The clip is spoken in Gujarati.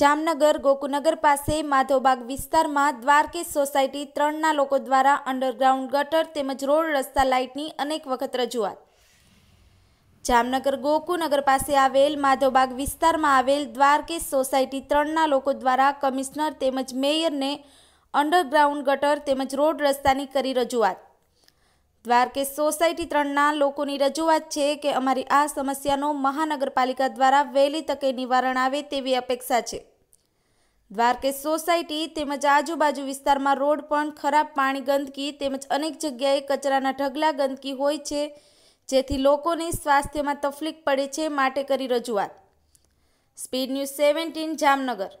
જામનગર ગોકુનગર પાસે માધોબાગ વિસ્તારમાં દ્વારકેશ સોસાયટી ત્રણના લોકો દ્વારા અંડરગ્રાઉન્ડ ગટર તેમજ રોડ રસ્તા લાઇટની અનેક વખત રજૂઆત જામનગર ગોકુનગર પાસે આવેલ માધોબાગ વિસ્તારમાં આવેલ દ્વારકેશ સોસાયટી ત્રણના લોકો દ્વારા કમિશનર તેમજ મેયરને અંડરગ્રાઉન્ડ ગટર તેમજ રોડ રસ્તાની કરી રજૂઆત દ્વારકે સોસાયટી ત્રણના લોકોની રજૂઆત છે કે અમારી આ સમસ્યાનો મહાનગરપાલિકા દ્વારા વહેલી તકે નિવારણ આવે તેવી અપેક્ષા છે દ્વારકે સોસાયટી તેમજ આજુબાજુ વિસ્તારમાં રોડ પણ ખરાબ પાણી ગંદકી તેમજ અનેક જગ્યાએ કચરાના ઢગલા ગંદકી હોય છે જેથી લોકોને સ્વાસ્થ્યમાં તકલીફ પડે છે માટે કરી રજૂઆત સ્પીડ ન્યૂઝ સેવન્ટીન જામનગર